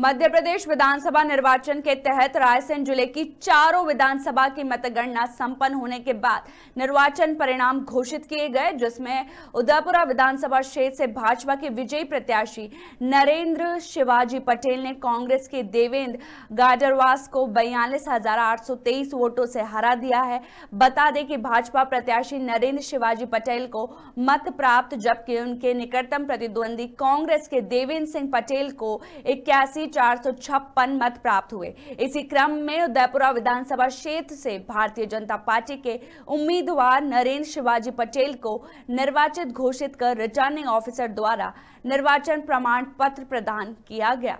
मध्य प्रदेश विधानसभा निर्वाचन के तहत रायसेन जिले की चारों विधानसभा की मतगणना संपन्न होने के बाद निर्वाचन परिणाम घोषित किए गए जिसमें उदयपुरा विधानसभा क्षेत्र से भाजपा के विजयी प्रत्याशी नरेंद्र शिवाजी पटेल ने कांग्रेस के देवेंद्र गाडरवास को बयालीस वोटों से हरा दिया है बता दें कि भाजपा प्रत्याशी नरेंद्र शिवाजी पटेल को मत प्राप्त जबकि उनके निकटतम प्रतिद्वंदी कांग्रेस के देवेंद्र सिंह पटेल को इक्यासी चार मत प्राप्त हुए इसी क्रम में उदयपुरा विधानसभा क्षेत्र से भारतीय जनता पार्टी के उम्मीदवार नरेंद्र शिवाजी पटेल को निर्वाचित घोषित कर रिटर्निंग ऑफिसर द्वारा निर्वाचन प्रमाण पत्र प्रदान किया गया